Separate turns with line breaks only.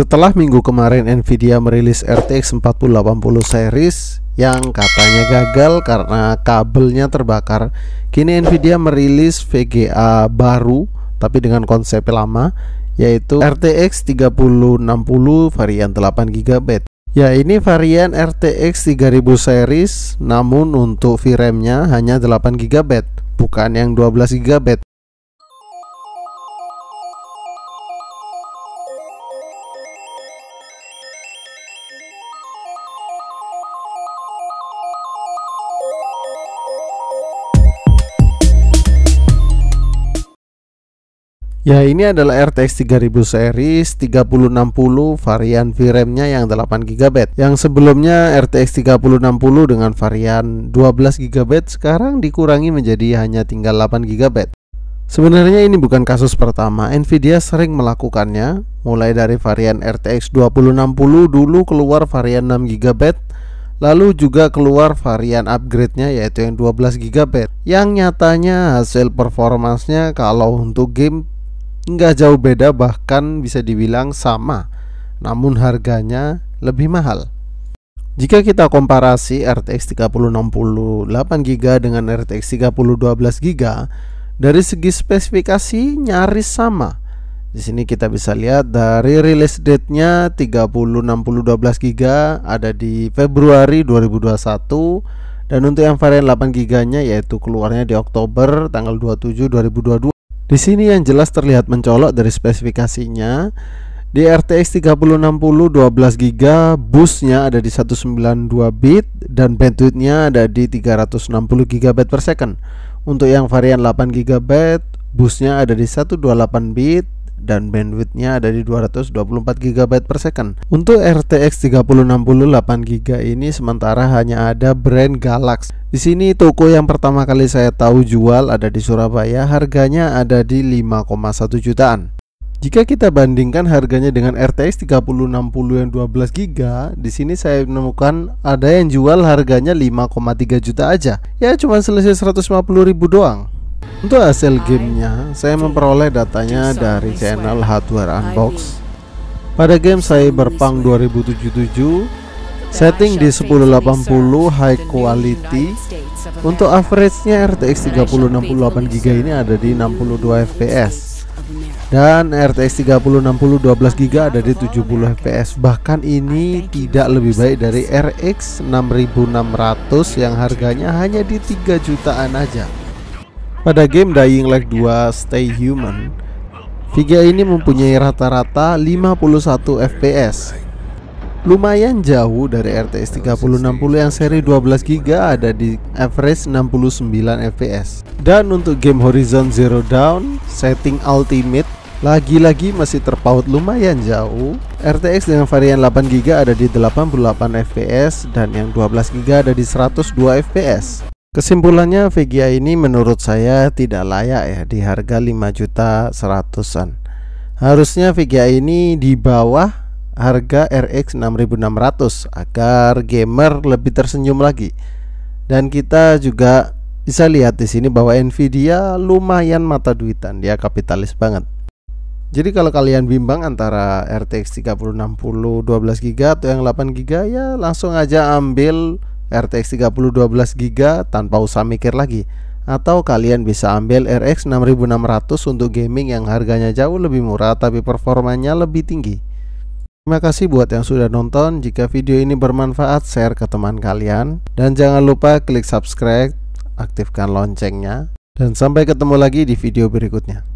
Setelah minggu kemarin Nvidia merilis RTX 4080 series yang katanya gagal karena kabelnya terbakar, kini Nvidia merilis VGA baru tapi dengan konsep lama yaitu RTX 3060 varian 8 GB. Ya, ini varian RTX 3000 series namun untuk VRAM-nya hanya 8 GB, bukan yang 12 GB. Ya ini adalah RTX 3000 series 3060 varian VRAM-nya yang 8 GB. Yang sebelumnya RTX 3060 dengan varian 12 GB sekarang dikurangi menjadi hanya tinggal 8 GB. Sebenarnya ini bukan kasus pertama, Nvidia sering melakukannya Mulai dari varian RTX 2060 dulu keluar varian 6GB Lalu juga keluar varian upgrade-nya yaitu yang 12GB Yang nyatanya hasil performansnya kalau untuk game nggak jauh beda bahkan bisa dibilang sama namun harganya lebih mahal jika kita komparasi RTX 3060 8GB dengan RTX 30 12GB dari segi spesifikasi nyaris sama di sini kita bisa lihat dari rilis date-nya 3060 12GB ada di Februari 2021 dan untuk yang varian 8 giganya yaitu keluarnya di Oktober tanggal 27 2022 di sini yang jelas terlihat mencolok dari spesifikasinya. Di RTX 3060 12GB busnya ada di 192 bit dan bandwidthnya ada di 360 GB per second. Untuk yang varian 8GB busnya ada di 128 bit dan bandwidthnya ada di 224 GB per second. Untuk RTX 3060 8GB ini sementara hanya ada brand Galax. Di sini toko yang pertama kali saya tahu jual ada di Surabaya, harganya ada di 5,1 jutaan. Jika kita bandingkan harganya dengan RTX 3060 yang 12 GB, di sini saya menemukan ada yang jual harganya 5,3 juta aja. Ya cuma selisih 150 ribu doang. Untuk hasil gamenya, saya memperoleh datanya dari channel Hardware Unbox. Pada game Cyberpunk 2077, setting di 1080 high quality. Untuk average-nya RTX 3068 GB ini ada di 62 fps. Dan RTX 3060 12 GB ada di 70 fps. Bahkan ini tidak lebih baik dari RX 6600 yang harganya hanya di 3 jutaan aja. Pada game Dying Light 2 Stay Human, VGA ini mempunyai rata-rata 51 FPS. Lumayan jauh dari RTX 3060 yang seri 12 GB ada di average 69 FPS. Dan untuk game Horizon Zero Dawn, setting ultimate lagi-lagi masih terpaut lumayan jauh. RTX dengan varian 8GB ada di 88 fps dan yang 12GB ada di 102 fps. Kesimpulannya VGA ini menurut saya tidak layak ya di harga 5 juta seratusan. Harusnya VGA ini di bawah harga RX 6600 agar gamer lebih tersenyum lagi. Dan kita juga bisa lihat di sini bahwa Nvidia lumayan mata duitan, dia kapitalis banget. Jadi kalau kalian bimbang antara RTX 3060 12GB atau yang 8GB ya langsung aja ambil RTX 3012 gb tanpa usah mikir lagi atau kalian bisa ambil RX 6600 untuk gaming yang harganya jauh lebih murah tapi performanya lebih tinggi. Terima kasih buat yang sudah nonton. Jika video ini bermanfaat, share ke teman kalian dan jangan lupa klik subscribe, aktifkan loncengnya dan sampai ketemu lagi di video berikutnya.